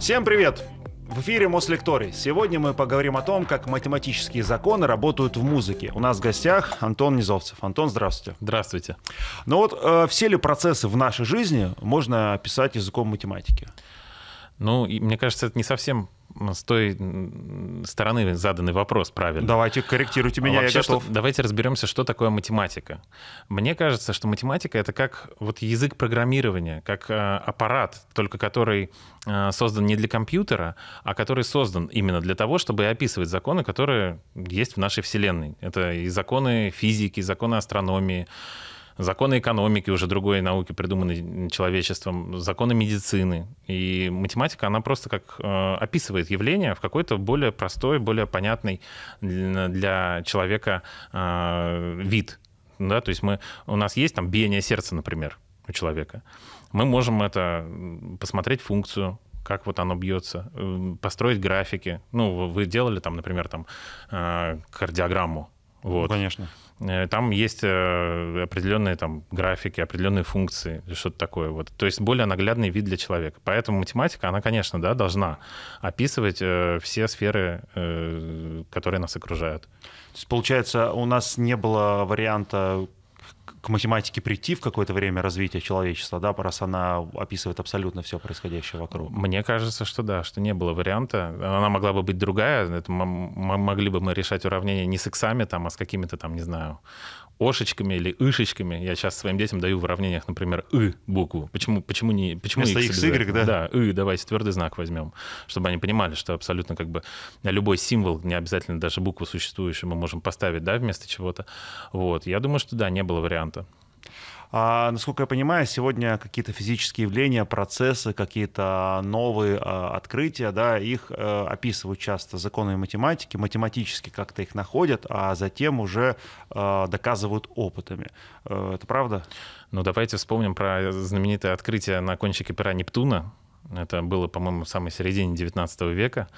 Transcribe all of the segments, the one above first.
Всем привет! В эфире Мослекторий. Сегодня мы поговорим о том, как математические законы работают в музыке. У нас в гостях Антон Низовцев. Антон, здравствуйте. Здравствуйте. Ну вот, э, все ли процессы в нашей жизни можно описать языком математики? Ну, и, мне кажется, это не совсем с той стороны заданный вопрос правильно. Давайте, корректируйте меня, а Вообще, я готов. Что, давайте разберемся, что такое математика. Мне кажется, что математика — это как вот язык программирования, как э, аппарат, только который э, создан не для компьютера, а который создан именно для того, чтобы описывать законы, которые есть в нашей Вселенной. Это и законы физики, и законы астрономии, законы экономики, уже другой науки, придуманной человечеством, законы медицины. И математика, она просто как э, описывает явление в какой-то более простой, более понятный для человека э, вид. Да, то есть мы, у нас есть там биение сердца, например, у человека. Мы можем это посмотреть функцию, как вот оно бьется, эм, построить графики. Ну, вы делали там, например, там э, кардиограмму. Вот. Конечно. Э, там есть э, определенные там, графики, определенные функции, что-то такое. Вот. То есть более наглядный вид для человека. Поэтому математика, она, конечно, да, должна описывать э, все сферы, которые нас окружают. То есть, получается, у нас не было варианта к математике прийти в какое-то время развития человечества, да, раз она описывает абсолютно все происходящее вокруг. Мне кажется, что да, что не было варианта. Она могла бы быть другая, это могли бы мы решать уравнения не с иксами, там, а с какими-то там, не знаю, ошечками или ышечками. Я сейчас своим детям даю в уравнениях, например, «ы» букву. Почему, почему не... Почему Вместо X, Y, да? Да, «ы», давайте твердый знак возьмем, чтобы они понимали, что абсолютно как бы любой символ, не обязательно даже букву существующую, мы можем поставить, да, вместо чего-то. Вот, я думаю, что да, не было варианта. А, насколько я понимаю, сегодня какие-то физические явления, процессы, какие-то новые а, открытия, да, их а, описывают часто законы математики, математически как-то их находят, а затем уже а, доказывают опытами. А, это правда? Ну, давайте вспомним про знаменитое открытие на кончике пера Нептуна. Это было, по-моему, в самой середине 19 века,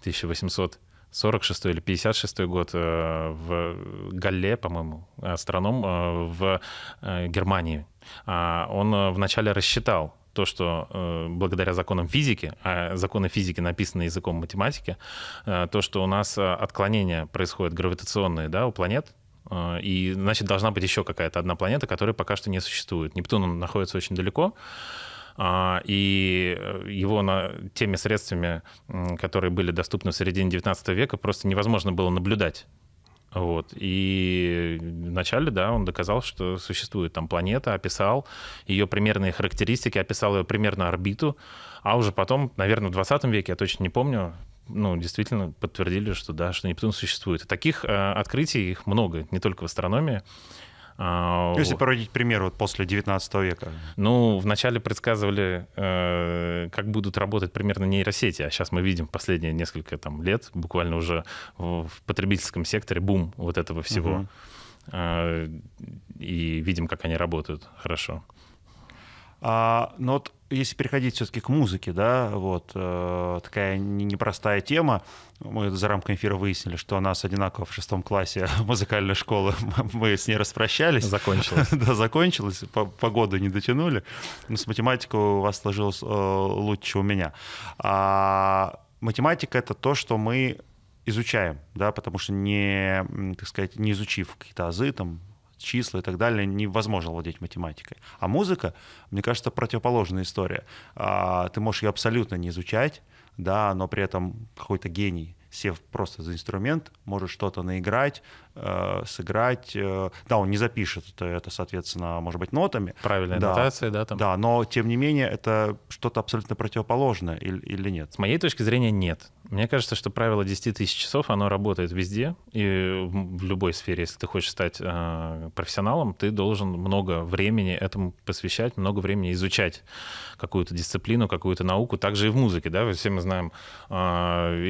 1800 46 или 56 год э, в Галле, по-моему, астроном э, в э, Германии. А, он вначале рассчитал то, что благодаря законам физики, а законы физики написаны языком математики, то, что у нас отклонения происходят гравитационные да, у планет, и, значит, должна быть еще какая-то одна планета, которая пока что не существует. Нептун он находится очень далеко, а, и э, его на теми средствами, которые были доступны в середине 19 века, просто невозможно было наблюдать. Вот. И вначале, да, он доказал, что существует там планета, описал ее примерные характеристики, описал ее примерную орбиту, а уже потом, наверное, в 20 веке, я точно не помню, ну, действительно подтвердили, что да, что Нептун существует. таких э, открытий их много, не только в астрономии. А, Если породить пример вот после 19 века. Ну, вначале предсказывали, э, как будут работать примерно нейросети, а сейчас мы видим последние несколько там, лет буквально уже в потребительском секторе бум вот этого всего. Угу. И видим, как они работают хорошо. А, но вот если переходить все-таки к музыке, да, вот э, такая непростая тема. Мы за рамками эфира выяснили, что у нас одинаково в шестом классе музыкальной школы мы с ней распрощались. Закончилось. да, закончилось. погоду не дотянули. Но с математикой у вас сложилось э, лучше у меня. А, математика это то, что мы изучаем, да, потому что не, так сказать, не изучив какие-то азы, там, числа и так далее, невозможно владеть математикой. А музыка, мне кажется, противоположная история. А, ты можешь ее абсолютно не изучать, да, но при этом какой-то гений сев просто за инструмент, может что-то наиграть, Э, сыграть. Э, да, он не запишет это, это соответственно, может быть, нотами. Правильная да. нотация, да? Там. Да, но тем не менее это что-то абсолютно противоположное или, или нет? С моей точки зрения, нет. Мне кажется, что правило 10 тысяч часов, оно работает везде и в любой сфере. Если ты хочешь стать э, профессионалом, ты должен много времени этому посвящать, много времени изучать какую-то дисциплину, какую-то науку. Также и в музыке, да, все мы знаем э,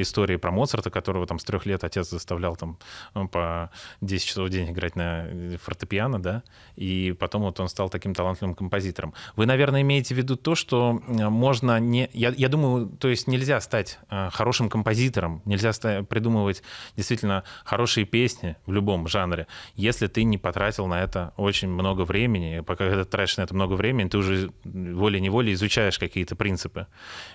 истории про Моцарта, которого там с трех лет отец заставлял там э, по 10 часов в день играть на э, фортепиано, да, и потом вот он стал таким талантливым композитором. Вы, наверное, имеете в виду то, что можно не... Я, я думаю, то есть нельзя стать э, хорошим композитором, нельзя ста... придумывать действительно хорошие песни в любом жанре, если ты не потратил на это очень много времени. Пока ты тратишь на это много времени, ты уже волей-неволей изучаешь какие-то принципы.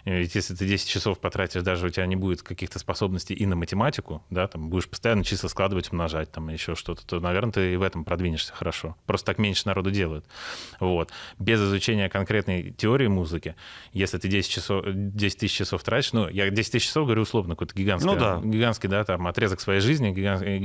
Ведь если ты 10 часов потратишь, даже у тебя не будет каких-то способностей и на математику, да, там будешь постоянно числа складывать, умножать, продавать там еще что-то, то, наверное, ты и в этом продвинешься хорошо. Просто так меньше народу делают. Вот. Без изучения конкретной теории музыки, если ты 10, часов, 10 тысяч часов тратишь, ну, я 10 тысяч часов говорю условно, какой-то гигантский, ну, да. гигантский да, там, отрезок своей жизни, гигантский, э,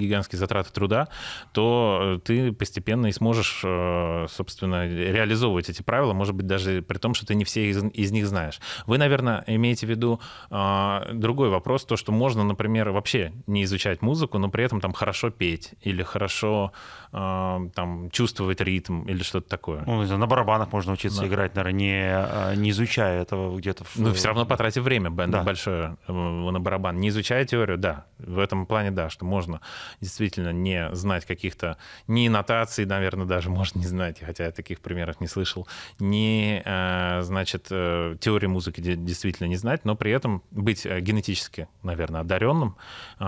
гигантские затраты труда, то э, ты постепенно и сможешь, э, собственно, реализовывать эти правила, может быть, даже при том, что ты не все из, из них знаешь. Вы, наверное, имеете в виду э, другой вопрос, то, что можно, например, вообще не изучать музыку, но при этом этом там хорошо петь или хорошо э, там чувствовать ритм или что-то такое. Ну, на барабанах можно учиться да. играть, наверное, не, э, не изучая этого где-то. В... Ну, все равно потратив время да. большое э, на барабан. Не изучая теорию, да, в этом плане, да, что можно действительно не знать каких-то, ни нотаций, наверное, даже можно не знать, хотя я таких примеров не слышал, ни, э, значит, э, теории музыки действительно не знать, но при этом быть э, генетически, наверное, одаренным, э,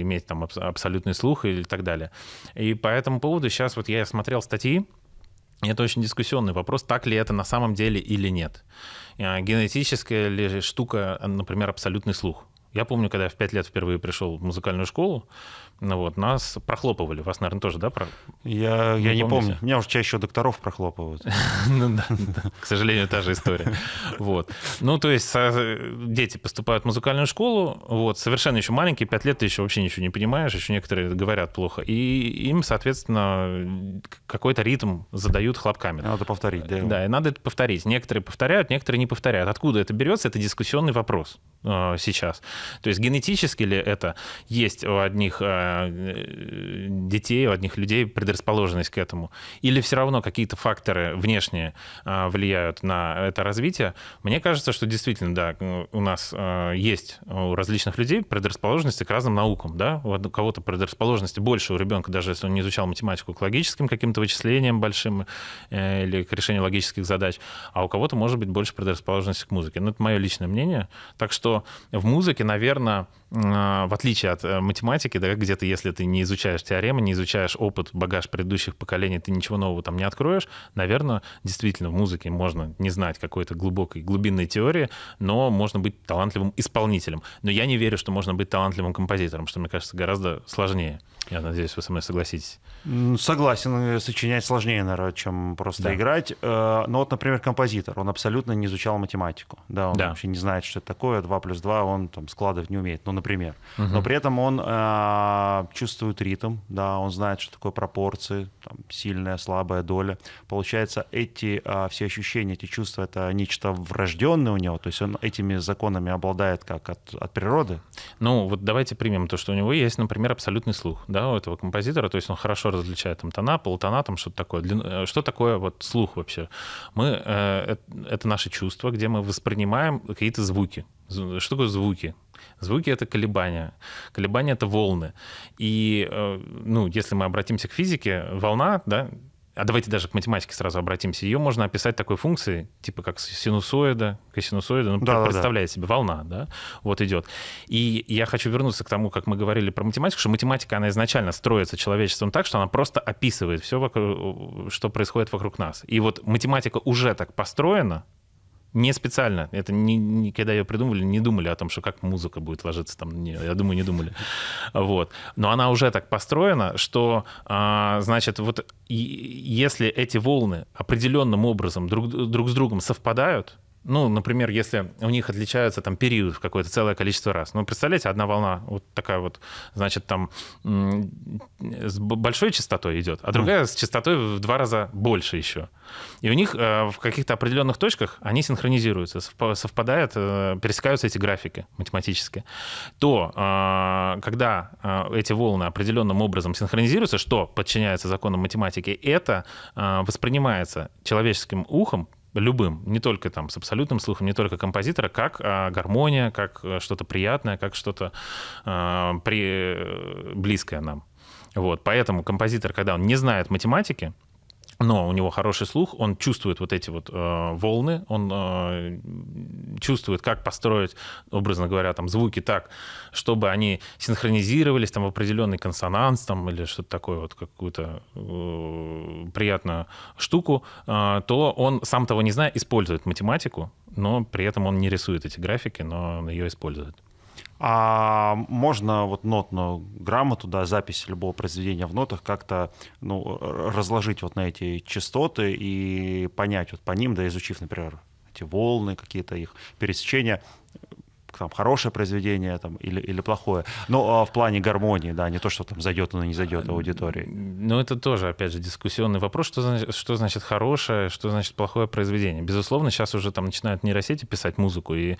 иметь там абсолютно абсолютный слух или так далее. И по этому поводу сейчас вот я смотрел статьи, это очень дискуссионный вопрос, так ли это на самом деле или нет. А, генетическая ли штука, например, абсолютный слух. Я помню, когда я в 5 лет впервые пришел в музыкальную школу, ну вот, нас прохлопывали. Вас, наверное, тоже, да? Про... Я, Вы я не помните? помню. Меня уже чаще докторов прохлопывают. Ну к сожалению, та же история. Вот. Ну, то есть э, дети поступают в музыкальную школу, вот, совершенно еще маленькие, пять лет ты еще вообще ничего не понимаешь, еще некоторые говорят плохо. И им, соответственно, какой-то ритм задают хлопками. Надо повторить, да? Да, и надо это повторить. Некоторые повторяют, некоторые не повторяют. Откуда это берется? Это дискуссионный вопрос э, сейчас. То есть генетически ли это есть у одних э, Э, детей, у одних людей предрасположенность к этому? Или все равно какие-то факторы внешние э, влияют на это развитие? Мне кажется, что действительно, да, э, у нас есть у различных людей предрасположенности к разным наукам, да, у кого-то предрасположенности больше у ребенка, даже если он не изучал математику, к логическим каким-то вычислениям большим или к решению логических задач, а у кого-то может быть больше предрасположенности к музыке. Но ну, это мое личное мнение. Так что в музыке, наверное, а, в отличие от э, математики, да, где то если ты не изучаешь теоремы, не изучаешь опыт, багаж предыдущих поколений, ты ничего нового там не откроешь, наверное, действительно в музыке можно не знать какой-то глубокой, глубинной теории, но можно быть талантливым исполнителем. Но я не верю, что можно быть талантливым композитором, что, мне кажется, гораздо сложнее. Я надеюсь, вы со мной согласитесь. Согласен, э, сочинять сложнее, наверное, чем просто да. играть. Э, Но ну вот, например, композитор, он абсолютно не изучал математику. Да, он да. вообще не знает, что это такое. 2 плюс 2 он там складывать не умеет, ну, например. Угу. Но при этом он э, чувствует ритм, да, он знает, что такое пропорции, там, сильная, слабая доля. Получается, эти э, все ощущения, эти чувства, это нечто врожденное у него, то есть он этими законами обладает как от, от природы. Ну, вот давайте примем то, что у него есть, например, абсолютный слух да, у этого композитора, то есть он хорошо различает там тона, полутона, там что-то такое. Длин... Э, что такое вот слух вообще? Мы, э, это наши чувства, где мы воспринимаем какие-то звуки. Что такое звуки? Звуки — это колебания. Колебания — это волны. И, э, ну, если мы обратимся к физике, волна, да, а давайте даже к математике сразу обратимся. Ее можно описать такой функцией, типа как синусоида, косинусоида, ну, да, представляет да. себе волна, да, вот идет. И я хочу вернуться к тому, как мы говорили про математику, что математика, она изначально строится человечеством так, что она просто описывает все, э, что происходит вокруг нас. И вот математика уже так построена, не специально. Это не, не, когда ее придумывали, не думали о том, что как музыка будет ложиться там. Не, я думаю, не думали. Вот. Но она уже так построена, что, а, значит, вот и, если эти волны определенным образом друг, друг с другом совпадают, ну, например, если у них отличается там период в какое-то целое количество раз. Ну, представляете, одна волна вот такая вот, значит, там с большой частотой идет, а другая с частотой в два раза больше еще. И у них э, в каких-то определенных точках они синхронизируются, совпадают, э, пересекаются эти графики математически. То, э, когда эти волны определенным образом синхронизируются, что подчиняется законам математики, это воспринимается человеческим ухом любым, не только там с абсолютным слухом, не только композитора, как а, гармония, как э, что-то приятное, как что-то а, при, э, близкое нам. Вот, поэтому композитор, когда он не знает математики, но у него хороший слух, он чувствует вот эти вот э, волны, он э, чувствует, как построить, образно говоря, там звуки так, чтобы они синхронизировались там в определенный консонанс там или что-то такое вот какую-то э, приятную штуку, э, то он сам того не зная использует математику, но при этом он не рисует эти графики, но он ее использует. А можно вот нотную грамоту, да, запись любого произведения в нотах как-то ну, разложить вот на эти частоты и понять вот по ним, да, изучив, например, эти волны, какие-то их пересечения, там, хорошее произведение там, или, или плохое. Но а, в плане гармонии, да, не то, что там зайдет оно, не зайдет а, аудитории. Ну, это тоже, опять же, дискуссионный вопрос, что значит, что значит хорошее, что значит плохое произведение. Безусловно, сейчас уже там начинают нейросети писать музыку и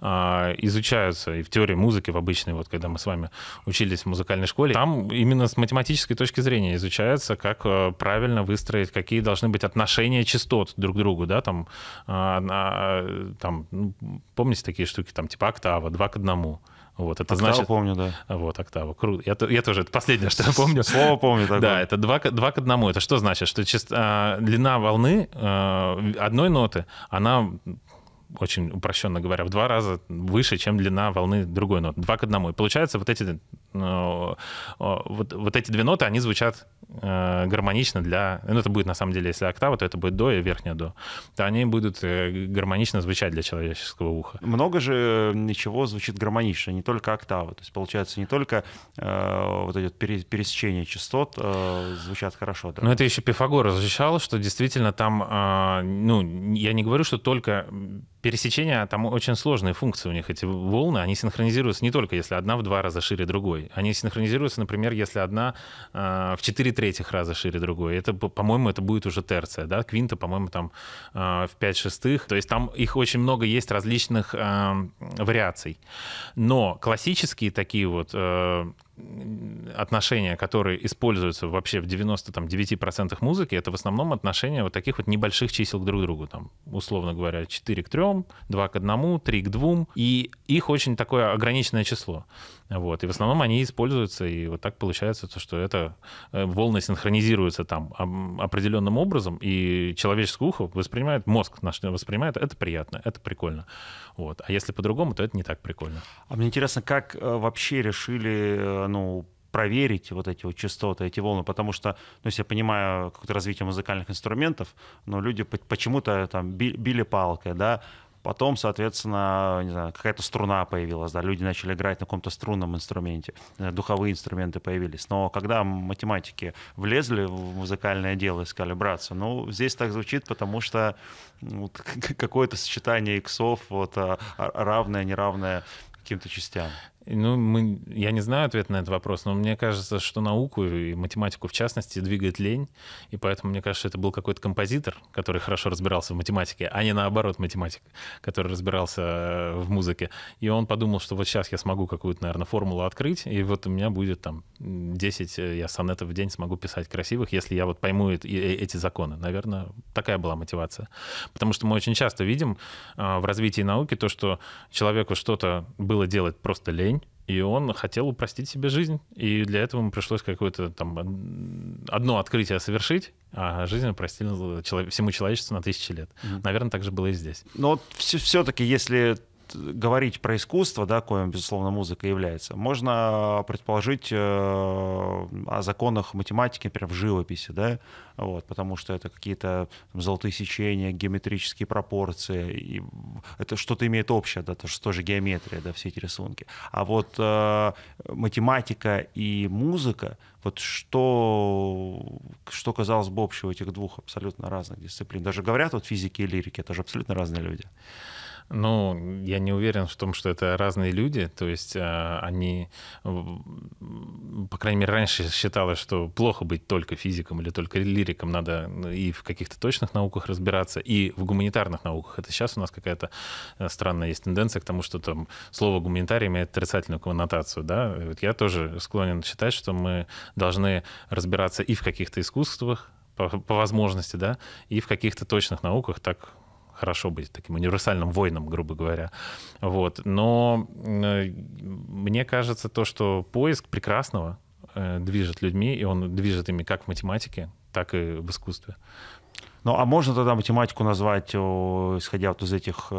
а, изучаются и в теории музыки, в обычной, вот когда мы с вами учились в музыкальной школе, там именно с математической точки зрения изучается, как а, правильно выстроить, какие должны быть отношения частот друг к другу, да, там, а, а, там ну, помните такие штуки, там, типа октава, два к одному. Вот, это октава значит... помню, да. Вот, октава. Круто. Я, я тоже, это последнее, что я помню. Слово помню такое. Да, это 2, два к одному. Это что значит? Что чисто, э, а, длина волны э, одной ноты, она очень упрощенно говоря, в два раза выше, чем длина волны другой ноты. Два к одному. И получается, вот эти, а, вот, вот эти две ноты, они звучат Э, гармонично для... Ну, это будет, на самом деле, если октава, то это будет до и верхняя до. То они будут э, гармонично звучать для человеческого уха. Много же э, ничего звучит гармонично, не только октава То есть, получается, не только э, вот эти пересечения частот э, звучат хорошо. Да? Но это еще Пифагор разрешал, что действительно там... Э, ну, я не говорю, что только пересечения, а там очень сложные функции у них. Эти волны, они синхронизируются не только если одна в два раза шире другой. Они синхронизируются, например, если одна э, в 4 третьих раза шире другой. Это, по-моему, это будет уже терция, да, квинта, по-моему, там э, в 5 шестых. То есть там их очень много есть различных э, вариаций. Но классические такие вот э, отношения, которые используются вообще в 99% музыки, это в основном отношения вот таких вот небольших чисел друг другу. Там, условно говоря, 4 к 3, 2 к 1, 3 к 2. И их очень такое ограниченное число. Вот. И в основном они используются, и вот так получается, то, что это э, волны синхронизируются там определенным образом, и человеческое ухо воспринимает, мозг наш воспринимает, это приятно, это прикольно. Вот. А если по-другому, то это не так прикольно. А мне интересно, как э, вообще решили э, ну, проверить вот эти вот частоты, эти волны, потому что, ну, если я понимаю какое-то развитие музыкальных инструментов, но люди почему-то там били палкой, да, Потом, соответственно, не знаю, какая-то струна появилась, да, люди начали играть на каком-то струнном инструменте, духовые инструменты появились. Но когда математики влезли в музыкальное дело и сказали, братцы, ну, здесь так звучит, потому что ну, какое-то сочетание иксов, вот, а, а, равное, неравное каким-то частям. Ну, мы, я не знаю ответ на этот вопрос, но мне кажется, что науку и математику в частности двигает лень, и поэтому мне кажется, это был какой-то композитор, который хорошо разбирался в математике, а не наоборот математик, который разбирался э, в музыке. И он подумал, что вот сейчас я смогу какую-то, наверное, формулу открыть, и вот у меня будет там 10 э, я сонетов в день смогу писать красивых, если я вот пойму э, эти законы. Наверное, такая была мотивация. Потому что мы очень часто видим в развитии науки то, что человеку что-то было делать просто лень, и он хотел упростить себе жизнь. И для этого ему пришлось какое-то там одно открытие совершить, а жизнь упростила всему человечеству на тысячи лет. Mm-hmm. Наверное, так же было и здесь. Но вот все-таки, если говорить про искусство, да, коим, безусловно, музыка является, можно э, предположить э, о законах математики, например, в живописи, да, вот, потому что это какие-то золотые сечения, геометрические пропорции, и это что-то имеет общее, да, то что тоже геометрия, да, все эти рисунки. А вот э, математика и музыка, вот что, что казалось бы общего этих двух абсолютно разных дисциплин. Даже говорят вот физики и лирики, это же абсолютно разные люди. Ну, я не уверен в том, что это разные люди. То есть а, они, по крайней мере, раньше считалось, что плохо быть только физиком или только лириком. Надо ну, и в каких-то точных науках разбираться, и в гуманитарных науках. Это сейчас у нас какая-то э, странная есть тенденция к тому, что там слово гуманитарий имеет отрицательную коннотацию. Да? Вот я тоже склонен считать, что мы должны разбираться и в каких-то искусствах, по, по возможности, да, и в каких-то точных науках так хорошо быть таким универсальным воином, грубо говоря. Вот. Но э, мне кажется то, что поиск прекрасного э, движет людьми, и он движет ими как в математике, так и в искусстве. Ну, а можно тогда математику назвать, исходя вот из этих э,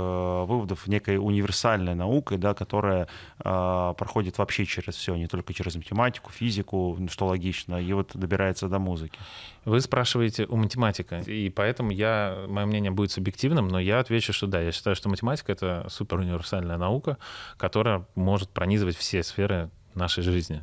выводов, некой универсальной наукой, да, которая э, проходит вообще через все, не только через математику, физику, ну, что логично, и вот добирается до музыки. Вы спрашиваете у математика, и поэтому я, мое мнение будет субъективным, но я отвечу, что да, я считаю, что математика — это супер универсальная наука, которая может пронизывать все сферы нашей жизни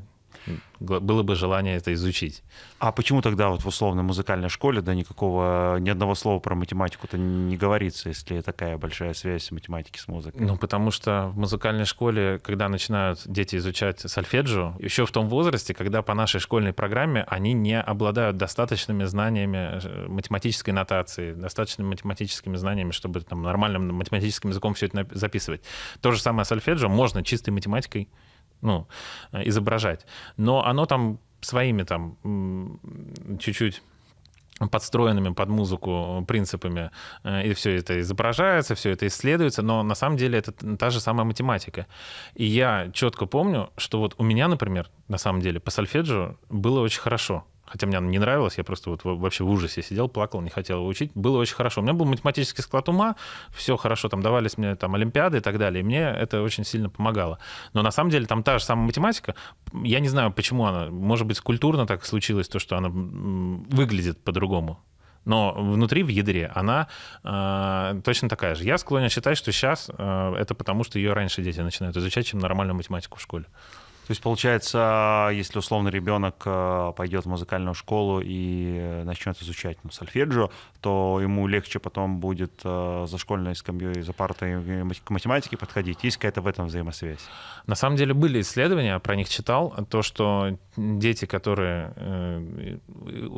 было бы желание это изучить. А почему тогда вот в условной музыкальной школе да никакого ни одного слова про математику-то не говорится, если такая большая связь математики с музыкой? Ну потому что в музыкальной школе, когда начинают дети изучать сальфеджу, еще в том возрасте, когда по нашей школьной программе они не обладают достаточными знаниями э, математической нотации, достаточными математическими знаниями, чтобы там нормальным математическим языком все это записывать. То же самое сольфеджио можно чистой математикой ну, изображать. Но оно там своими там чуть-чуть подстроенными под музыку э, принципами, э, и все это изображается, все это исследуется, но на самом деле это та же самая математика. И я четко помню, что вот у меня, например, на самом деле по сольфеджио было очень хорошо. Хотя мне она не нравилась, я просто вот вообще в ужасе сидел, плакал, не хотел его учить. Было очень хорошо. У меня был математический склад ума, все хорошо, там давались мне там олимпиады и так далее, и мне это очень сильно помогало. Но на самом деле там та же самая математика, я не знаю, почему она, может быть, культурно так случилось, то, что она выглядит по-другому но внутри, в ядре, она э, точно такая же. Я склонен считать, что сейчас э, это потому, что ее раньше дети начинают изучать, чем нормальную математику в школе. То есть, получается, если условно ребенок э, пойдет в музыкальную школу и э, начнет изучать ну, сольфеджио, то ему легче потом будет э, за школьной скамьей, за партой к математике подходить. Есть какая-то в этом взаимосвязь? На самом деле были исследования, про них читал, то, что дети, которые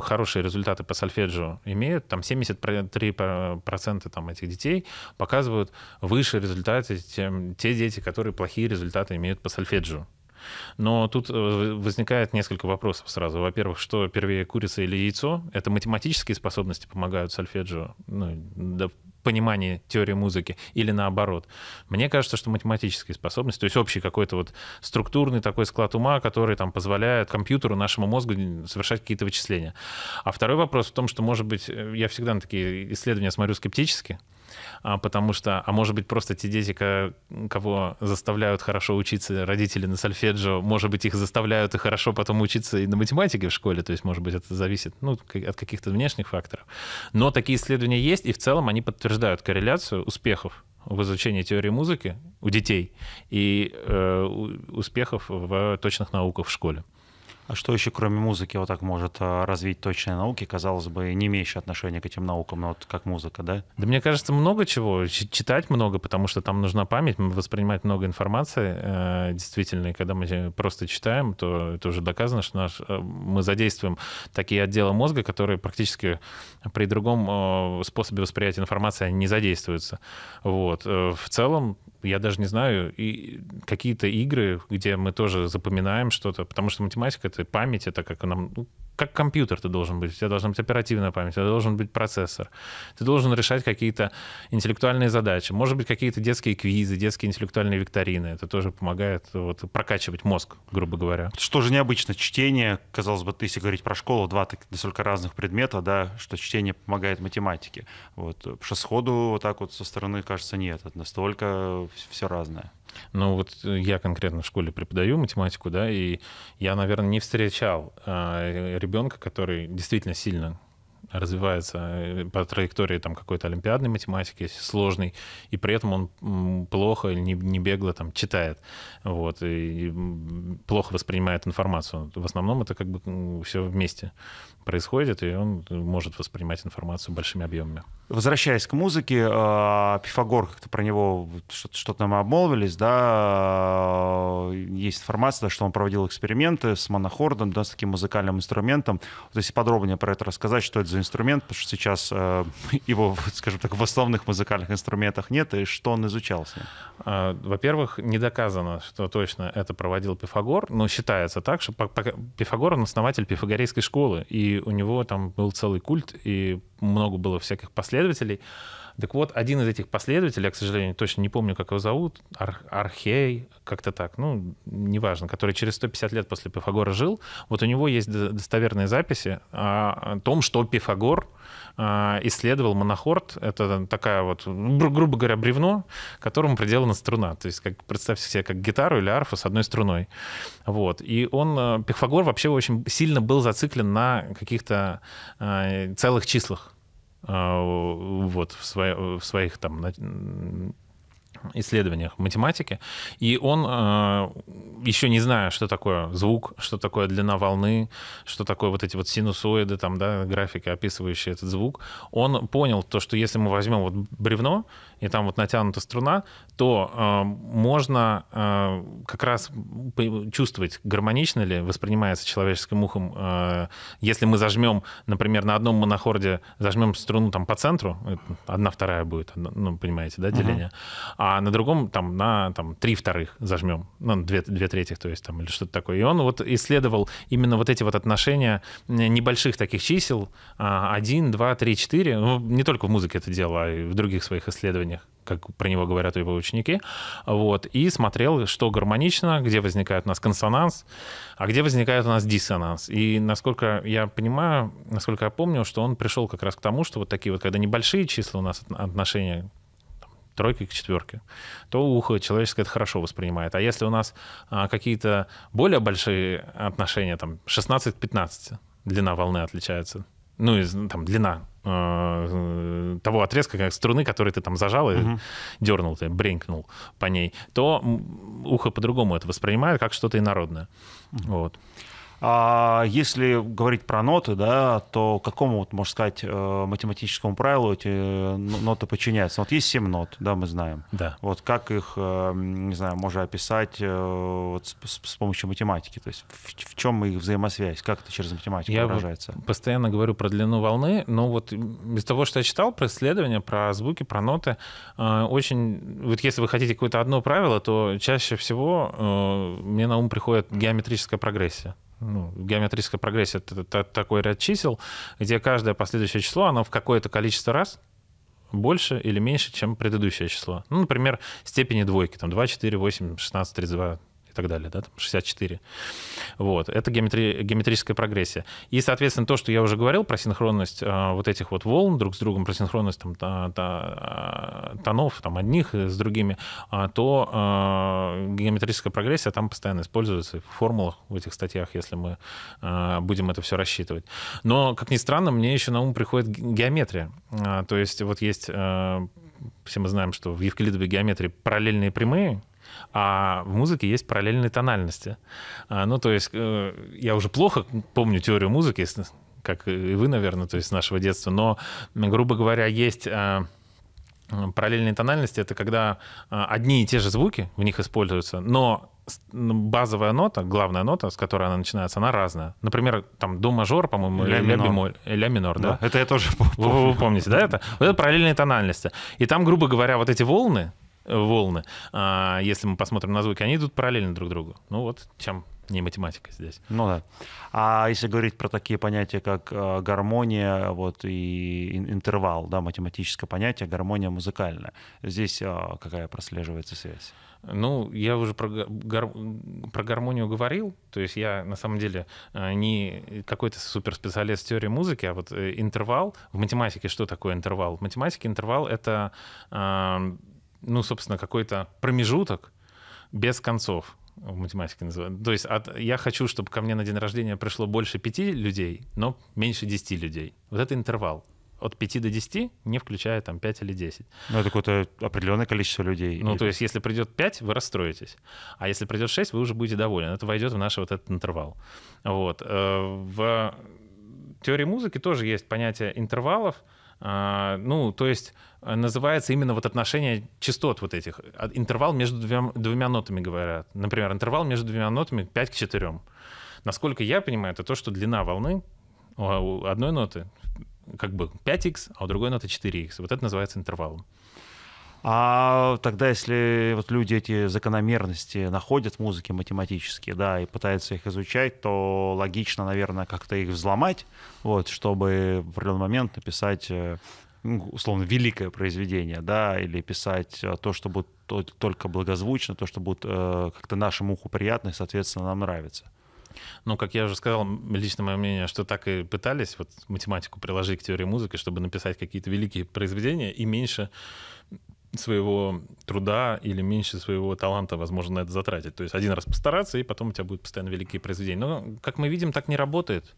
хорошие результаты по сольфеджио имеют, там 73% там этих детей показывают выше результаты, чем те дети, которые плохие результаты имеют по сольфеджио. Но тут э, возникает несколько вопросов сразу. Во-первых, что первее, курица или яйцо? Это математические способности помогают сольфеджио, ну, до понимания теории музыки, или наоборот? Мне кажется, что математические способности, то есть общий какой-то вот структурный такой склад ума, который там позволяет компьютеру, нашему мозгу совершать какие-то вычисления. А второй вопрос в том, что, может быть, э, я всегда на такие исследования смотрю скептически, а, потому что, а может быть, просто те дети, кого заставляют хорошо учиться родители на сольфеджио, может быть, их заставляют и хорошо потом учиться и на математике в школе, то есть, может быть, это зависит ну, от каких-то внешних факторов. Но такие исследования есть, и в целом они подтверждают корреляцию успехов в изучении теории музыки у детей и э, успехов в точных науках в школе. А что еще, кроме музыки, вот так может э, развить точные науки, казалось бы, не имеющие отношения к этим наукам, но вот как музыка, да? Да мне кажется, много чего. Читать много, потому что там нужна память, воспринимать много информации. Э, действительно, и когда мы просто читаем, то это уже доказано, что наш, э, мы задействуем такие отделы мозга, которые практически при другом способе восприятия информации не задействуются. Вот. В целом, я даже не знаю, и какие-то игры, где мы тоже запоминаем что-то, потому что математика — это память, это как нам, ну, как компьютер ты должен быть, у тебя должна быть оперативная память, у тебя должен быть процессор, ты должен решать какие-то интеллектуальные задачи, может быть, какие-то детские квизы, детские интеллектуальные викторины, это тоже помогает вот, прокачивать мозг, грубо говоря. Что же необычно, чтение, казалось бы, ты, если говорить про школу, два настолько разных предмета, да, что чтение помогает математике, вот, потому сходу вот так вот со стороны кажется нет, это настолько все разное. Ну вот э, я конкретно в школе преподаю математику, да, и я, наверное, не встречал э, ребенка, который действительно сильно развивается э, по траектории там какой-то олимпиадной математики, сложный, и при этом он плохо или не, не бегло там читает, вот, и плохо воспринимает информацию. В основном это как бы все вместе происходит, и он может воспринимать информацию большими объемами. Возвращаясь к музыке, э, Пифагор, как-то про него что-то мы обмолвились, да, э, есть информация, что он проводил эксперименты с монохордом, да, с таким музыкальным инструментом. Вот если подробнее про это рассказать, что это за инструмент, потому что сейчас э, его, скажем так, в основных музыкальных инструментах нет, и что он изучался? Во-первых, не доказано, что точно это проводил Пифагор, но считается так, что Пифагор, он основатель пифагорейской школы, и у него там был целый культ, и много было всяких последователей. Так вот, один из этих последователей, я, к сожалению, точно не помню, как его зовут, Ар Архей, как-то так, ну, неважно, который через 150 лет после Пифагора жил, вот у него есть достоверные записи о том, что Пифагор — Э, исследовал монохорд. Это такая вот, ну, грубо говоря, бревно, которому приделана струна. То есть как, представьте себе как гитару или арфу с одной струной. Вот. И он, э, Пифагор вообще очень сильно был зациклен на каких-то э, целых числах вот, в, свои, в своих там исследованиях математики, и он, э, еще не зная, что такое звук, что такое длина волны, что такое вот эти вот синусоиды, там, да, графики, описывающие этот звук, он понял то, что если мы возьмем вот бревно, и там вот натянута струна, то э, можно э, как раз чувствовать, гармонично ли воспринимается человеческим ухом. Э, если мы зажмем, например, на одном монохорде зажмем струну там по центру, э, одна вторая будет, ну, понимаете, да, деление, uh-huh. а на другом там на там, три вторых зажмем, ну, две, две третьих, то есть там или что-то такое. И он вот исследовал именно вот эти вот отношения э, небольших таких чисел, а, один, два, три, четыре. ну, не только в музыке это дело, а и в других своих исследованиях, отношениях как про него говорят его ученики, вот, и смотрел, что гармонично, где возникает у нас консонанс, а где возникает у нас диссонанс. И насколько я понимаю, насколько я помню, что он пришел как раз к тому, что вот такие вот, когда небольшие числа у нас отношения тройки к четверке, то ухо человеческое это хорошо воспринимает. А если у нас а, какие-то более большие отношения, там 16-15, длина волны отличается, ну, и, там, длина Э, того отрезка как струны, который ты там зажал и Uh-huh. дернул, ты бренькнул по ней, то ухо по-другому это воспринимает как что-то инородное. Угу. Uh-huh. Вот. А если говорить про ноты, да, то какому, вот, можно сказать, э, математическому правилу эти э, ноты подчиняются? Вот есть семь нот, да, мы знаем. Да. Вот как их, э, не знаю, можно описать вот с, с помощью математики? То есть в, в чем их взаимосвязь? Как это через математику я выражается? Я постоянно говорю про длину волны, но вот без того, что я читал про исследования, про звуки, про ноты, очень... Вот если вы хотите какое-то одно правило, то чаще всего мне на ум приходит геометрическая прогрессия ну, геометрическая прогрессия это, это такой ряд чисел, где каждое последующее число, оно в какое-то количество раз больше или меньше, чем предыдущее число. Ну, например, степени двойки, там 2, 4, 8, 16, 32, и так далее, да, там 64. Вот, это геометри... геометрическая прогрессия. И, соответственно, то, что я уже говорил про синхронность э, вот этих вот волн друг с другом, про синхронность там, та, та, э, тонов там, одних с другими, а, то э, геометрическая прогрессия там постоянно используется в формулах, в этих статьях, если мы э, будем это все рассчитывать. Но, как ни странно, мне еще на ум приходит геометрия. А, то есть вот есть э, все мы знаем, что в евклидовой геометрии параллельные прямые, а в музыке есть параллельные тональности. А, ну, то есть э, я уже плохо помню теорию музыки, как и вы, наверное, то есть с нашего детства, но, грубо говоря, есть э, параллельные тональности — это когда э, одни и те же звуки в них используются, но базовая нота, главная нота, с которой она начинается, она разная. Например, там до мажор, по-моему, ля, ля минор, ля, минор да? да? Это я тоже помню. Вы, вы помните, да, это? Вот это параллельные тональности. И там, грубо говоря, вот эти волны, волны. А если мы посмотрим на звуки, они идут параллельно друг другу. Ну вот чем не математика здесь. Ну да. А если говорить про такие понятия, как э, гармония вот, и интервал, да, математическое понятие, гармония музыкальная, здесь э, какая прослеживается связь? Ну, я уже про, гар... про гармонию говорил. То есть я на самом деле э, не какой-то суперспециалист в теории музыки, а вот интервал. В математике что такое интервал? В математике интервал — это эм, ну, собственно, какой-то промежуток без концов в математике называют. То есть от, я хочу, чтобы ко мне на день рождения пришло больше пяти людей, но меньше десяти людей. Вот это интервал от 5 до 10, не включая там 5 или 10. Ну, это какое-то определенное количество людей. Ну, то есть, если придет 5, вы расстроитесь. А если придет 6, вы уже будете довольны. Это войдет в наш вот этот интервал. Вот. Э, в теории музыки тоже есть понятие интервалов. А, ну, то есть э, называется именно вот отношение частот вот этих. А, интервал между двумя, двумя нотами говорят. Например, интервал между двумя нотами 5 к 4. Насколько я понимаю, это то, что длина волны у одной ноты как бы 5х, а у другой ноты 4х. Вот это называется интервалом. А тогда, если вот люди эти закономерности находят в музыке математически, да, и пытаются их изучать, то логично, наверное, как-то их взломать, вот, чтобы в определенный момент написать э, ну, условно великое произведение, да, или писать э, то, что будет только благозвучно, то, что будет э, как-то нашему уху приятно и, соответственно, нам нравится. Ну, как я уже сказал, лично мое мнение, что так и пытались вот математику приложить к теории музыки, чтобы написать какие-то великие произведения и меньше своего труда или меньше своего таланта, возможно, на это затратить. То есть один раз постараться, и потом у тебя будут постоянно великие произведения. Но, как мы видим, так не работает.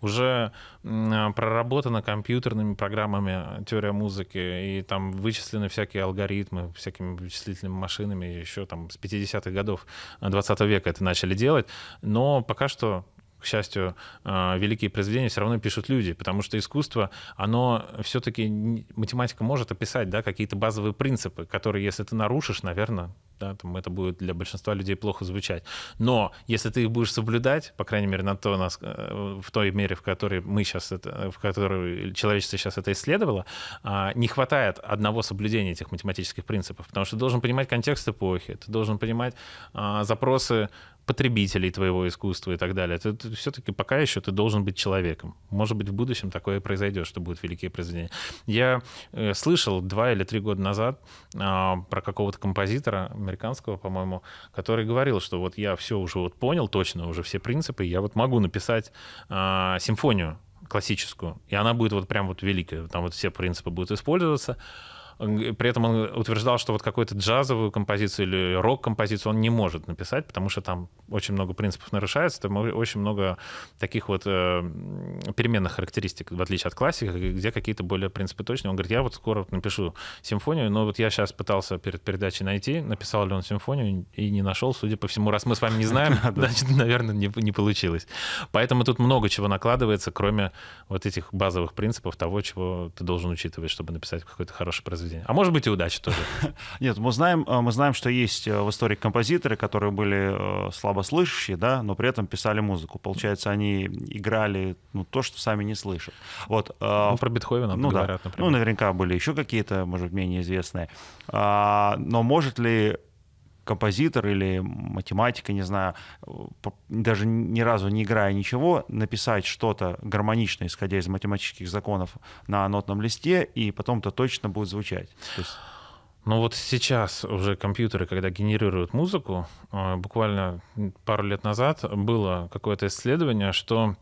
Уже а, проработана компьютерными программами э, теория музыки, и там вычислены всякие алгоритмы, всякими вычислительными машинами еще там с 50-х годов 20 э, века это начали делать. Но пока что к счастью, э, великие произведения все равно пишут люди, потому что искусство, оно все-таки, математика может описать да, какие-то базовые принципы, которые, если ты нарушишь, наверное, да, там это будет для большинства людей плохо звучать. Но если ты их будешь соблюдать, по крайней мере, на то, нас, э, в той мере, в которой мы сейчас это, э, в которой человечество сейчас это исследовало, а, не хватает одного соблюдения этих математических принципов, потому что ты должен понимать контекст эпохи, ты должен понимать а, запросы потребителей твоего искусства и так далее. Ты, ты все-таки пока еще ты должен быть человеком. Может быть, в будущем такое и произойдет, что будут великие произведения. Я э, слышал два или три года назад э, про какого-то композитора американского, по-моему, который говорил, что вот я все уже вот понял точно, уже все принципы, я вот могу написать э, симфонию классическую, и она будет вот прям вот великая, там вот все принципы будут использоваться, при этом он утверждал, что вот какую-то джазовую композицию или рок-композицию он не может написать, потому что там очень много принципов нарушается, там очень много таких вот э, переменных характеристик, в отличие от классики, где какие-то более принципы точные. Он говорит, я вот скоро напишу симфонию, но вот я сейчас пытался перед передачей найти, написал ли он симфонию и не нашел, судя по всему. Раз мы с вами не знаем, значит, наверное, не, не получилось. Поэтому тут много чего накладывается, кроме вот этих базовых принципов того, чего ты должен учитывать, чтобы написать какое-то хорошее произведение произведение. А может быть и удача тоже. Нет, мы знаем, э, мы знаем, что есть э, в истории композиторы, которые были э, слабослышащие, да, но при этом писали музыку. Получается, они играли ну, то, что сами не слышат. Вот, ну, про Бетховена ну, говорят, да. например. Ну, наверняка были еще какие-то, может, менее известные. А, но может ли композитор или математика, не знаю, даже ни разу не играя ничего, написать что-то гармонично, исходя из математических законов на нотном листе, и потом это точно будет звучать. То есть... Ну вот сейчас уже компьютеры, когда генерируют музыку, э, буквально пару лет назад было какое-то исследование, что,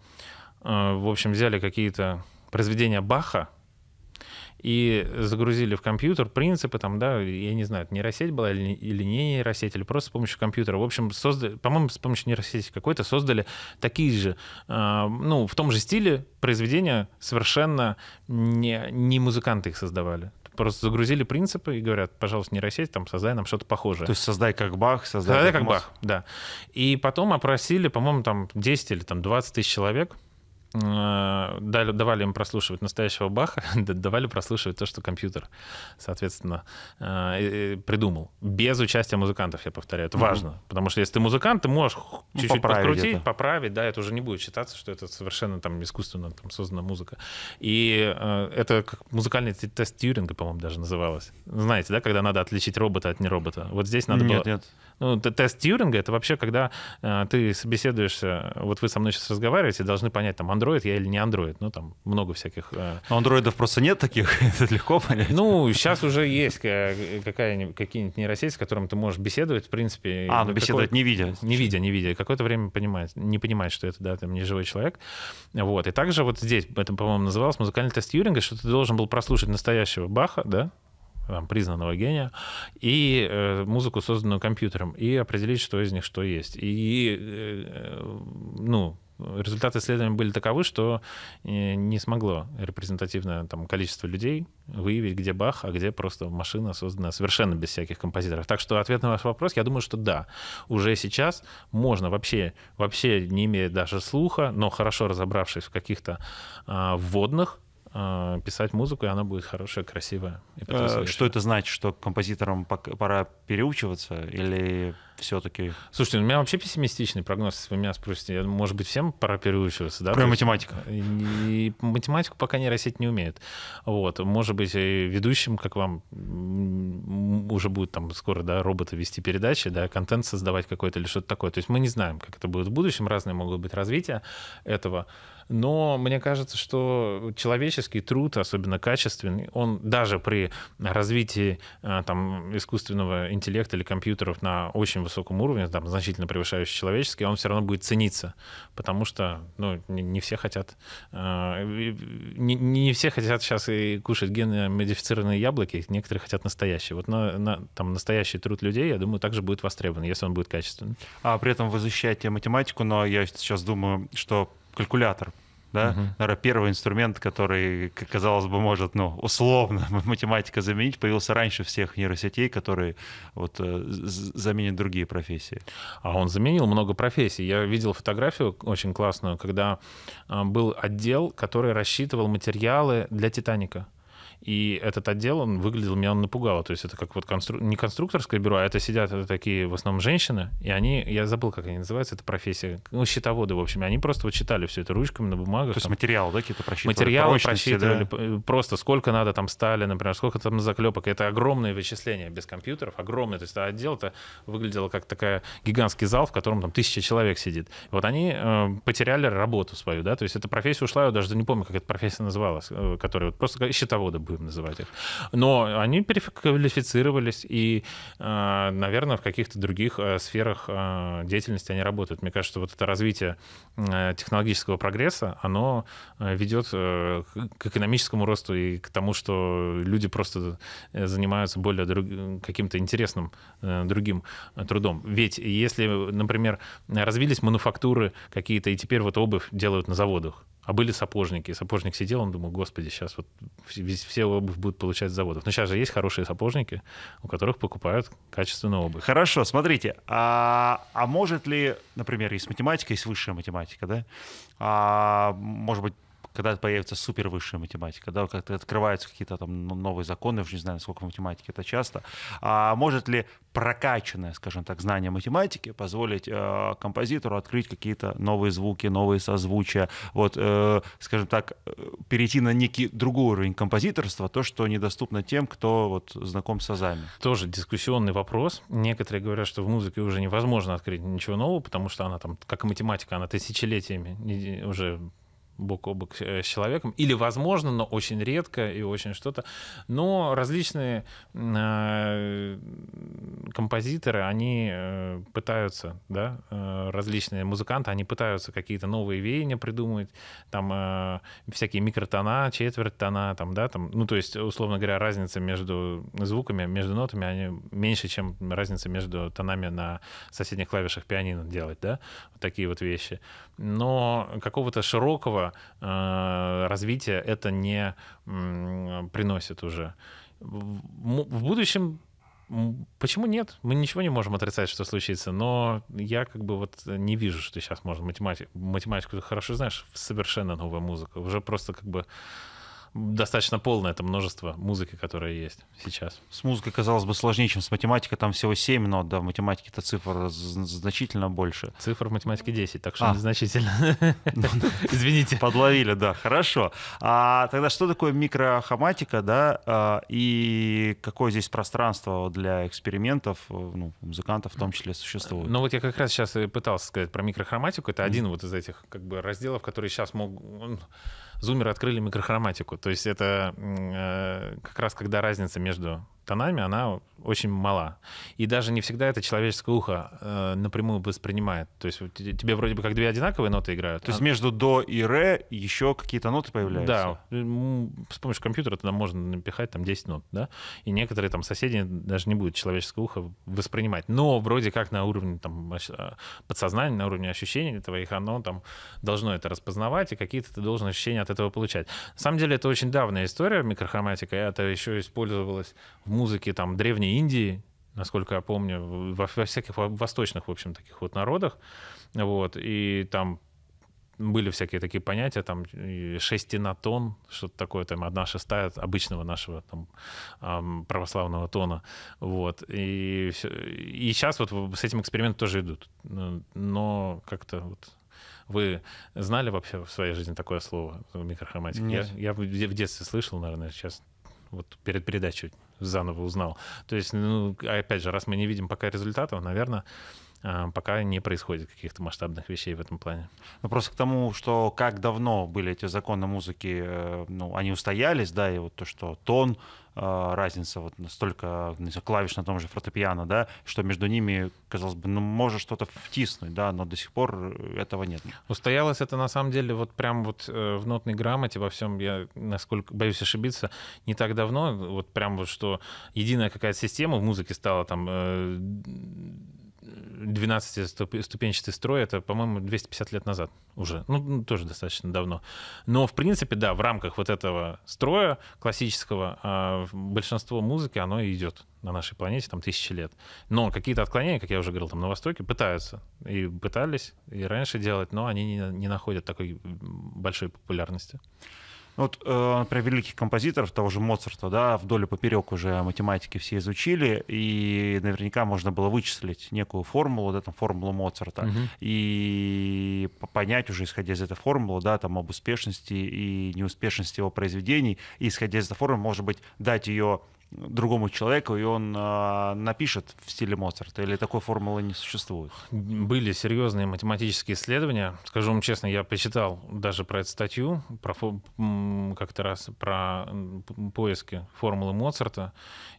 э, в общем, взяли какие-то произведения Баха, и загрузили в компьютер принципы, там, да, я не знаю, нейросеть была или, или не нейросеть, или просто с помощью компьютера. В общем, создали, по-моему, с помощью нейросети какой-то создали такие же, э, ну, в том же стиле произведения, совершенно не, не музыканты их создавали просто загрузили принципы и говорят, пожалуйста, нейросеть, там, создай нам что-то похожее. То есть создай как бах, создай, создай как, как бах, да. И потом опросили, по-моему, там 10 или там 20 тысяч человек, Э, дали, давали им прослушивать настоящего Баха, давали прослушивать то, что компьютер, соответственно, э, придумал. Без участия музыкантов, я повторяю, это важно. Mm-hmm. Потому что если ты музыкант, ты можешь ну, чуть-чуть поправить подкрутить, это. поправить, да, это уже не будет считаться, что это совершенно там искусственно там, создана музыка. И э, это как музыкальный тест Тьюринга, по-моему, даже называлось. Знаете, да, когда надо отличить робота от неробота. Вот здесь надо нет, было... нет. Ну, тест Тьюринга — это вообще, когда э, ты собеседуешься, вот вы со мной сейчас разговариваете, должны понять, там, андроид я или не андроид. Ну, там много всяких... Э... А андроидов просто нет таких, это легко понять. Ну, сейчас уже есть э, какая-нибудь, какие-нибудь нейросети, с которыми ты можешь беседовать, в принципе. А, ну, беседовать не видя. Не видя, не видя. Какое-то время понимает, не понимает, что это, да, там, не живой человек. Вот. И также вот здесь, это, по-моему, называлось музыкальный тест Тьюринга, что ты должен был прослушать настоящего Баха, да, там, признанного гения, и э, музыку, созданную компьютером, и определить, что из них что есть. И, э, э ну, результаты исследования были таковы, что э, не смогло репрезентативное там, количество людей выявить, где Бах, а где просто машина, созданная совершенно без всяких композиторов. Так что ответ на ваш вопрос, я думаю, что да, уже сейчас можно вообще, вообще не имея даже слуха, но хорошо разобравшись в каких-то а, вводных, Э, писать музыку, и она будет хорошая, красивая. И э, что это значит, что композиторам пора переучиваться или все-таки... Слушайте, ну, у меня вообще пессимистичный прогноз, если вы меня спросите. может быть, всем пора переучиваться, да? Кроме математика. И математику пока не растить не умеют. Вот. Может быть, и ведущим, как вам, уже будет там скоро, да, роботы вести передачи, да, контент создавать какой-то или что-то такое. То есть мы не знаем, как это будет в будущем. Разные могут быть развития этого но мне кажется, что человеческий труд, особенно качественный, он даже при развитии э, там, искусственного интеллекта или компьютеров на очень высоком уровне, там, значительно превышающий человеческий, он все равно будет цениться, потому что ну, не, все хотят э, не, не все хотят сейчас и кушать генно модифицированные яблоки, некоторые хотят настоящие. Вот на, на, там настоящий труд людей, я думаю, также будет востребован, если он будет качественным. А при этом вы защищаете математику, но я сейчас думаю, что калькулятор. Да? Угу. Наверное, первый инструмент, который, казалось бы, может, ну, условно математика заменить, появился раньше всех нейросетей, которые вот, э, заменят другие профессии. А он заменил много профессий. Я видел фотографию очень классную, когда а, был отдел, который рассчитывал материалы для «Титаника». И этот отдел, он выглядел, меня он напугало. То есть это как вот констру... не конструкторское бюро, а это сидят это такие в основном женщины, и они, я забыл, как они называются, это профессия, ну, счетоводы, в общем, они просто вот читали все это ручками на бумагах. То есть там, материал, да, какие-то просчитывали? Материал просчитывали, да? просто сколько надо там стали, например, сколько там заклепок. Это огромные вычисления без компьютеров, огромные. То есть это отдел это выглядело как такая гигантский зал, в котором там тысяча человек сидит. Вот они э, потеряли работу свою, да, то есть эта профессия ушла, я даже не помню, как эта профессия называлась, э, которая вот просто счетоводы были будем называть их. Но они переквалифицировались, и, э, наверное, в каких-то других э, сферах э, деятельности они работают. Мне кажется, вот это развитие технологического прогресса, оно ведет к экономическому росту и к тому, что люди просто занимаются более друг... каким-то интересным другим трудом. Ведь если, например, развились мануфактуры какие-то, и теперь вот обувь делают на заводах, а были сапожники. И сапожник сидел, он думал, господи, сейчас вот все обувь будут получать с заводов. Но сейчас же есть хорошие сапожники, у которых покупают качественную обувь. Хорошо, смотрите, а, а может ли, например, есть математика, есть высшая математика, да? А, может быть, когда появится супер высшая математика, да, как-то открываются какие-то там новые законы, уже не знаю, сколько в математике это часто. А может ли прокачанное, скажем так, знание математики позволить э, композитору открыть какие-то новые звуки, новые созвучия, вот, э, скажем так, э, перейти на некий другой уровень композиторства, то, что недоступно тем, кто вот знаком с азами? Тоже дискуссионный вопрос. Некоторые говорят, что в музыке уже невозможно открыть ничего нового, потому что она там, как и математика, она тысячелетиями уже бок о бок э, с человеком, или возможно, но очень редко и очень что-то. Но различные э, композиторы, они э, пытаются, да, различные музыканты, они пытаются какие-то новые веяния придумывать, там всякие микротона, четверть тона, там, да, там, ну то есть условно говоря, разница между звуками, между нотами, они меньше, чем разница между тонами на соседних клавишах пианино делать, да, вот такие вот вещи. Но какого-то широкого большого э, развития это не приносит уже. В будущем Почему нет? Мы ничего не можем отрицать, что случится, но я как бы вот не вижу, что сейчас можно математику. Математику хорошо знаешь, совершенно новая музыка. Уже просто как бы достаточно полное это множество музыки, которая есть сейчас. С музыкой, казалось бы, сложнее, чем с математикой. Там всего 7 нот, да, в математике-то цифр значительно больше. Цифр в математике 10, так что а. незначительно. Ну Извините. Подловили, да, хорошо. А тогда что такое микрохроматика, да, а, и какое здесь пространство для экспериментов, э, ну, музыкантов в том числе существует? Ну вот я как раз сейчас пытался сказать про микрохроматику. Это один вот из этих как бы разделов, которые сейчас могут зумеры открыли микрохроматику. То есть это э, как раз когда разница между тонами, она очень мала. И даже не всегда это человеческое ухо э, напрямую воспринимает. То есть тебе вроде бы как две одинаковые ноты играют. То есть а между до и ре еще какие-то ноты появляются? Да. С помощью компьютера туда можно напихать там 10 нот, да? И некоторые там соседи даже не будут человеческое ухо воспринимать. Но вроде как на уровне там а, подсознания, на уровне ощущений твоих, оно там должно это распознавать, и какие-то ты должен ощущения от этого получать. На самом деле это очень давняя история, микрохроматика. Это еще использовалось в музыки там древней Индии, насколько я помню, во, во всяких восточных, в общем, таких вот народах, вот, и там были всякие такие понятия, там, шестинатон, что-то такое, там, одна шестая обычного нашего там православного тона, вот, и, и сейчас вот с этим эксперимент тоже идут, но как-то вот вы знали вообще в своей жизни такое слово микрохроматика? Нет. Я, я в детстве слышал, наверное, сейчас вот перед передачей заново узнал. То есть, ну, опять же, раз мы не видим пока результатов, наверное, а, пока не происходит каких-то масштабных вещей в этом плане. Ну, просто к тому, что как давно были эти законы музыки, э, ну, они устоялись, да, и вот то, что тон, э, разница вот настолько знаю, клавиш на том же фортепиано, да, что между ними, казалось бы, ну, может что-то втиснуть, да, но до сих пор э, этого нет. Устоялось это на самом деле вот прям вот в нотной грамоте во всем, я насколько боюсь ошибиться, не так давно, вот прям вот что единая какая-то система в музыке стала там 12-ступенчатый строй, это, по-моему, 250 лет назад уже. Ну, ну, тоже достаточно давно. Но, в принципе, да, в рамках вот этого строя классического а, большинство музыки, оно и идет на нашей планете там тысячи лет. Но какие-то отклонения, как я уже говорил, там на Востоке пытаются. И пытались, и раньше делать, но они не, не находят такой большой популярности. Ну, вот, э, например, великих композиторов, того же Моцарта, да, вдоль и поперек уже математики все изучили, и наверняка можно было вычислить некую формулу, да, там, формулу Моцарта, угу. и понять уже, исходя из этой формулы, да, там, об успешности и неуспешности его произведений, и, исходя из этой формулы, может быть, дать ее другому человеку, и он э, напишет в стиле Моцарта? Или такой формулы не существует? Были серьезные математические исследования. Скажу вам честно, я почитал даже про эту статью, про как-то раз про поиски формулы Моцарта,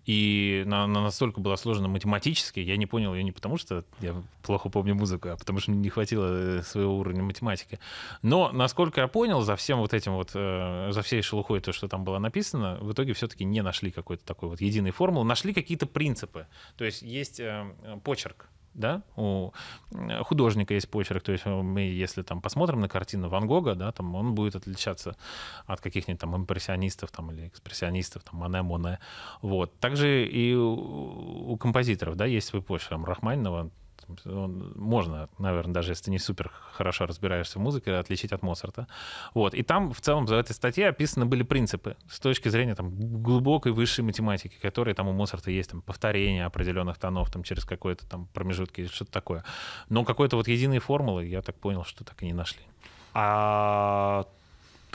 и она настолько была сложена математически, я не понял ее не потому, что я плохо помню музыку, а потому что мне не хватило э, своего уровня математики. Но, насколько я понял, за всем вот этим вот, э, за всей шелухой, то, что там было написано, в итоге все-таки не нашли какой-то такой такой вот единой формулы, нашли какие-то принципы. То есть есть эм, э, почерк, да, у э, художника есть почерк, то есть э, мы, если там посмотрим на картину Ван Гога, да, там он будет отличаться от каких-нибудь там импрессионистов там или экспрессионистов, там Мане, Моне, вот. Также и у, у композиторов, да, есть свой почерк, там, Рахманинова, он, можно, наверное, даже если не супер хорошо разбираешься в музыке, отличить от Моцарта. Вот. И там в целом в этой статье описаны были принципы с точки зрения там, глубокой высшей математики, которые там у Моцарта есть, там, повторение определенных тонов там, через какое-то там промежутки, или что-то такое. Но какой-то вот единой формулы, я так понял, что так и не нашли. А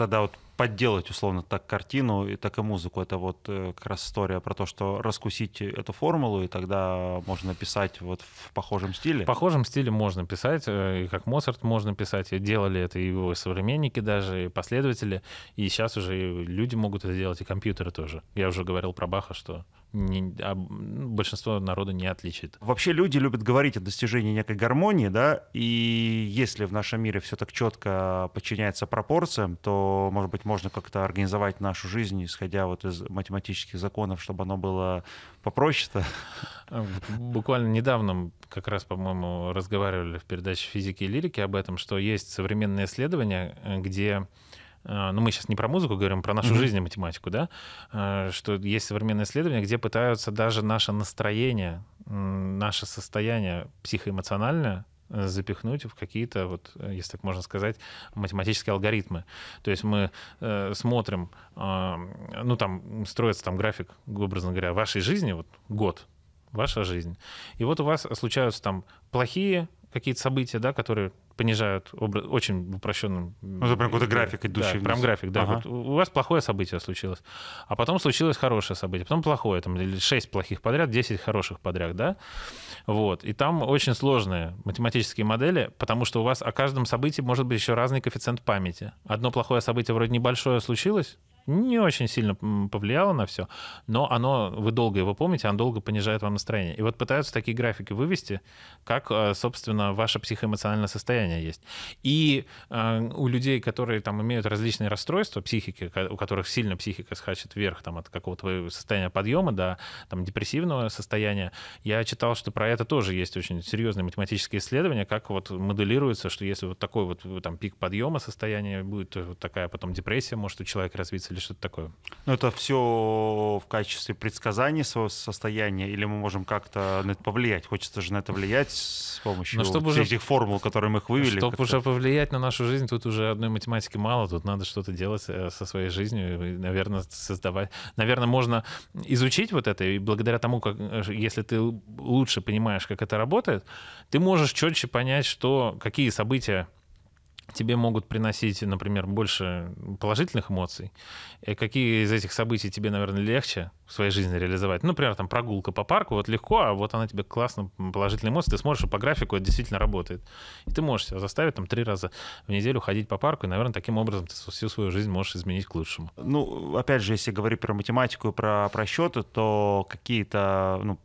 тогда вот подделать условно так картину и так и музыку. Это вот э, как раз история про то, что раскусить эту формулу, и тогда можно писать вот в похожем стиле. В похожем стиле можно писать, э, и как Моцарт можно писать, и делали это и его современники даже, и последователи, и сейчас уже люди могут это делать, и компьютеры тоже. Я уже говорил про Баха, что не, а ну, большинство народа не отличит. Вообще люди любят говорить о достижении некой гармонии, да, и если в нашем мире все так четко подчиняется пропорциям, то, может быть, можно как-то организовать нашу жизнь, исходя вот из математических законов, чтобы оно было попроще-то. А буквально недавно как раз, по-моему, разговаривали в передаче «Физики и лирики» об этом, что есть современные исследования, э, где Э, ну мы сейчас не про музыку говорим, про нашу жизнь и математику, да, э, что есть современные исследования, где пытаются даже наше настроение, наше состояние психоэмоциональное э, запихнуть в какие-то, вот, если так можно сказать, математические алгоритмы. То есть мы э, смотрим, э, ну там строится там график, образно говоря, вашей жизни, вот год, ваша жизнь. И вот у вас случаются там плохие какие-то события, да, которые понижают образ, очень упрощенным. Ну, это прям какой-то график идущий. Да, вниз. прям график, да. Ага. Вот у вас плохое событие случилось, а потом случилось хорошее событие, потом плохое, там, или 6 плохих подряд, 10 хороших подряд, да. Вот. И там очень сложные математические модели, потому что у вас о каждом событии может быть еще разный коэффициент памяти. Одно плохое событие вроде небольшое случилось, не очень сильно повлияло на все, но оно, вы долго его помните, оно долго понижает вам настроение. И вот пытаются такие графики вывести, как, э, собственно, ваше психоэмоциональное состояние есть. И э, у людей, которые там имеют различные расстройства психики, у которых сильно психика скачет вверх там, от какого-то состояния подъема до там, депрессивного состояния, я читал, что про это тоже есть очень серьезные математические исследования, как вот моделируется, что если вот такой вот там пик подъема состояния будет, э, вот такая а потом депрессия может у человека развиться, или что-то такое? Ну, это все в качестве предсказания своего состояния, или мы можем как-то на это повлиять? Хочется же на это влиять с помощью Но ну, чтобы вот уже, этих формул, которые мы их вывели. Чтобы как-то. уже повлиять на нашу жизнь, тут уже одной математики мало, тут надо что-то делать э, со своей жизнью, и, наверное, создавать. Наверное, можно изучить вот это, и благодаря тому, как, э, если ты лучше понимаешь, как это работает, ты можешь четче понять, что, какие события тебе могут приносить, например, больше положительных эмоций, и э, какие из этих событий тебе, наверное, легче в своей жизни реализовать. Ну, например, там прогулка по парку, вот легко, а вот она тебе классно, положительные эмоции, ты сможешь, а по графику это действительно работает. И ты можешь себя заставить там три раза в неделю ходить по парку, и, наверное, таким образом ты всю свою жизнь можешь изменить к лучшему. Ну, опять же, если говорить про математику и про, про счеты, то какие-то ну,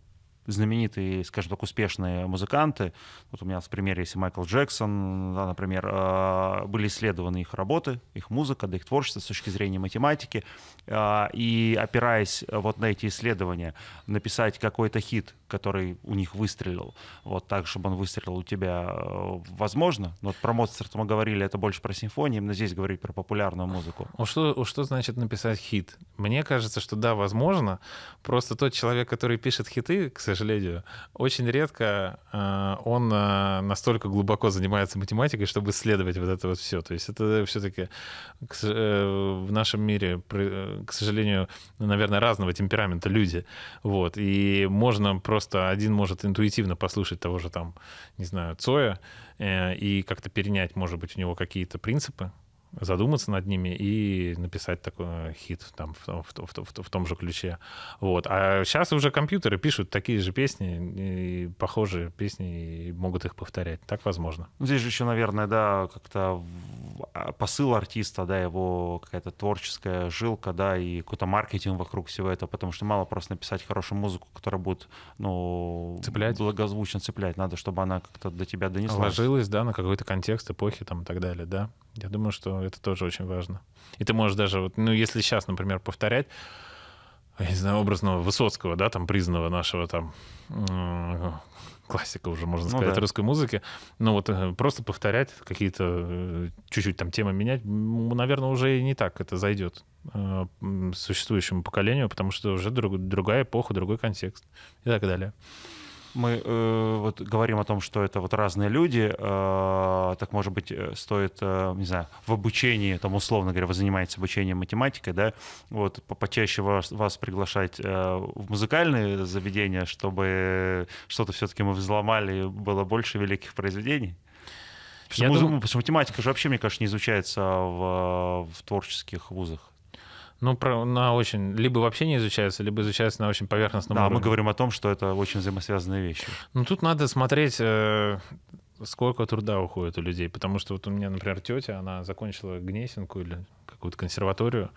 знаменитые, скажем так, успешные музыканты. Вот у меня в примере есть Майкл Джексон, да, например, а, были исследованы их работы, их музыка, да, их творчество с точки зрения математики. А, и опираясь вот на эти исследования, написать какой-то хит который у них выстрелил. Вот так, чтобы он выстрелил у тебя, э, возможно. Но вот про Моцарт мы говорили, это больше про симфонии, именно здесь говорить про популярную музыку. Ну что, что значит написать хит? Мне кажется, что да, возможно. Просто тот человек, который пишет хиты, к сожалению, очень редко э, он э, настолько глубоко занимается математикой, чтобы исследовать вот это вот все. То есть это все-таки э, в нашем мире, э, к сожалению, наверное, разного темперамента люди. Вот. И можно просто просто один может интуитивно послушать того же там, не знаю, Цоя э, и как-то перенять, может быть, у него какие-то принципы, задуматься над ними и написать такой э, хит там, в, в, в, в, в том же ключе. Вот. А сейчас уже компьютеры пишут такие же песни, и похожие песни, и могут их повторять. Так возможно. Ну, здесь же еще, наверное, да, как-то а, посыл артиста, да, его какая-то творческая жилка, да, и какой-то маркетинг вокруг всего этого, потому что мало просто написать хорошую музыку, которая будет, ну, цеплять. благозвучно цеплять. Надо, чтобы она как-то до тебя донеслась. Ложилась, да, на какой-то контекст эпохи там и так далее, да. Я думаю, что это тоже очень важно. И ты можешь даже, вот, ну, если сейчас, например, повторять, я не знаю, образного Высоцкого, да, там, признанного нашего там классика уже, можно ну сказать, ну, да. русской музыки. Ну вот э, просто повторять какие-то, э, чуть-чуть там темы менять, наверное, уже и не так это зайдет э, существующему поколению, потому что уже друг, другая эпоха, другой контекст и так далее мы э, вот говорим о том, что это вот разные люди, э, так может быть э, стоит, э, не знаю, в обучении, там условно говоря, вы занимаетесь обучением математикой, да, вот почаще вас, вас приглашать э, в музыкальные заведения, чтобы что-то все-таки мы взломали, было больше великих произведений? Потому, Я муз... думаю... Потому что математика же вообще, мне кажется, не изучается в, э, в творческих вузах. Ну, про, на очень... Либо вообще не изучаются, либо изучаются на очень поверхностном да, уровне. Да, мы говорим о том, что это очень взаимосвязанные вещи. Ну, тут надо смотреть... Э, сколько труда уходит у людей. Потому что вот у меня, например, тетя, она закончила Гнесинку или какую-то консерваторию,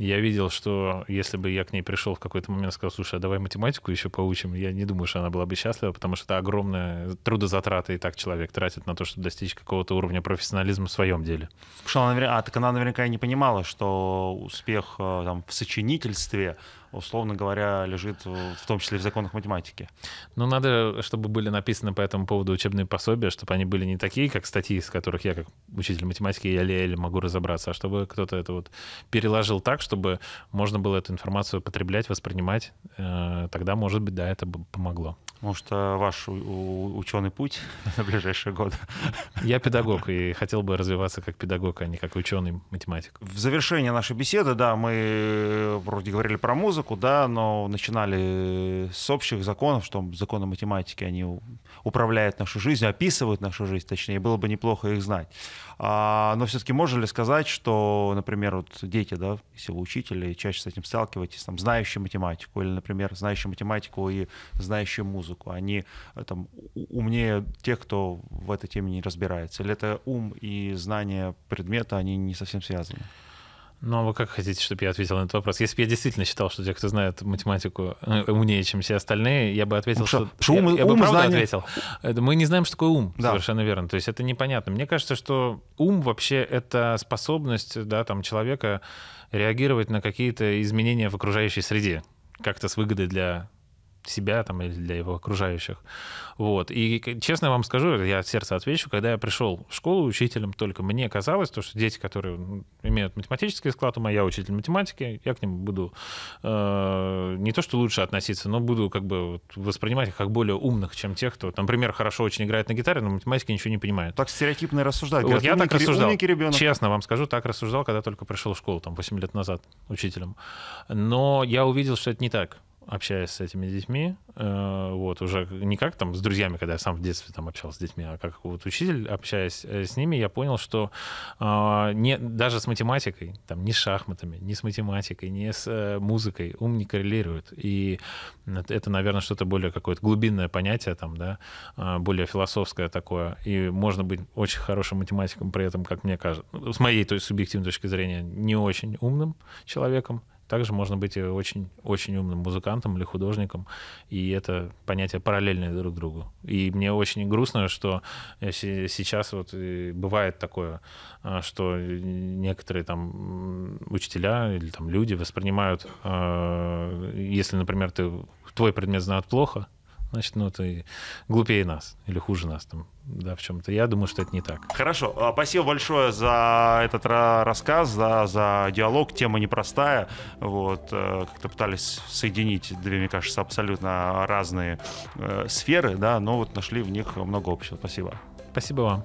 я видел, что если бы я к ней пришел в какой-то момент и сказал, слушай, а давай математику еще поучим, я не думаю, что она была бы счастлива, потому что это огромная трудозатрата, и так человек тратит на то, чтобы достичь какого-то уровня профессионализма в своем деле. Потому что она, а, так она наверняка и не понимала, что успех э, там, в сочинительстве — условно говоря, лежит в том числе в законах математики. Ну, надо, чтобы были написаны по этому поводу учебные пособия, чтобы они были не такие, как статьи, из которых я, как учитель математики, я еле могу разобраться, а чтобы кто-то это вот переложил так, чтобы можно было эту информацию потреблять, воспринимать. Э, тогда, может быть, да, это бы помогло. Может, э, ваш ученый путь на ближайшие годы? Я педагог и хотел бы развиваться как педагог, а не как ученый математик. В завершение нашей беседы, да, мы э, вроде говорили про музыку, музыку, да, но начинали с общих законов, что законы математики, они управляют нашу жизнь, описывают нашу жизнь, точнее, было бы неплохо их знать. А, но все-таки можно ли сказать, что, например, вот дети, да, если вы учители, чаще с этим сталкиваетесь, там, знающие математику или, например, знающие математику и знающие музыку, они э, там умнее тех, кто в этой теме не разбирается? Или это ум и знание предмета, они не совсем связаны? Ну, а вы как хотите, чтобы я ответил на этот вопрос? Если бы я действительно считал, что те, кто знает математику, э, умнее, чем все остальные, я бы ответил, ну, что... что ум, я, я ум, бы правда знание. ответил. Мы не знаем, что такое ум, да. совершенно верно. То есть это непонятно. Мне кажется, что ум вообще это способность да, там, человека реагировать на какие-то изменения в окружающей среде как-то с выгодой для себя там, или для его окружающих. Вот. И честно вам скажу, я от сердца отвечу, когда я пришел в школу учителем только, мне казалось, то, что дети, которые имеют математический склад ума, я учитель математики, я к ним буду э, не то, что лучше относиться, но буду как бы воспринимать их как более умных, чем тех, кто, например, хорошо очень играет на гитаре, но математики ничего не понимает. Так стереотипно рассуждать. Вот я так рассуждал. Ребенок. Честно вам скажу, так рассуждал, когда только пришел в школу, там, 8 лет назад, учителем. Но я увидел, что это не так общаясь с этими детьми, э, вот, уже не как там с друзьями, когда я сам в детстве там общался с детьми, а как вот учитель, общаясь э, с ними, я понял, что а, не, даже с математикой, там, не с шахматами, не с математикой, не с э, музыкой ум не коррелирует. И это, наверное, что-то более какое-то глубинное понятие, там, да, а, более философское такое. И можно быть очень хорошим математиком при этом, как мне кажется, с моей, то есть, субъективной точки зрения, не очень умным человеком, также можно быть очень, очень умным музыкантом или художником, и это понятие параллельные друг другу. И мне очень грустно, что э, сейчас вот э, бывает такое, э, что некоторые там учителя или там люди воспринимают, если, например, ты твой предмет знают плохо, значит, ну, ты глупее нас или хуже нас там, да, в чем-то. Я думаю, что это не так. Хорошо. А, спасибо большое за этот рассказ, за, за диалог. Тема непростая. Вот, э, как-то пытались соединить две, мне кажется, абсолютно разные э, сферы, да, но вот нашли в них много общего. Спасибо. Спасибо вам.